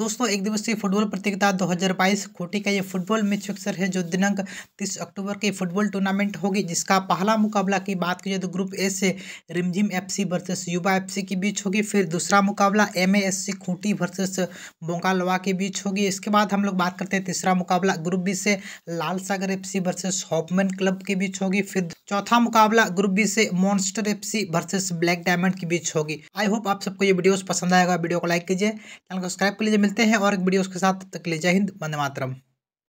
दोस्तों एक दिवसीय फुटबॉल प्रतियोगिता 2022 खोटी का ये फुटबॉल मैच फिक्सर है जो दिनांक 30 अक्टूबर के फुटबॉल टूर्नामेंट होगी जिसका पहला मुकाबला की बात की जाए तो ग्रुप ए से रिमझिम एफसी वर्सेस युवा एफसी के बीच होगी फिर दूसरा मुकाबला एम खूंटी वर्सेस बोंगालवा के बीच होगी इसके बाद हम लोग बात करते हैं तीसरा मुकाबला ग्रुप बी से Lal Sagar F versus Hopman club के बीच होगी फिर चौथा मुकाबला ग्रुप बी से monster F versus black diamond के बीच होगी आई होप आप सबको ये वीडियो पसंद आएगा वीडियो को लाइक कीजिए चैनल को सब्सक्राइब लिए मिलते हैं और एक वीडियो उसके साथ तब तक ले जय हिंद वंदे मातरम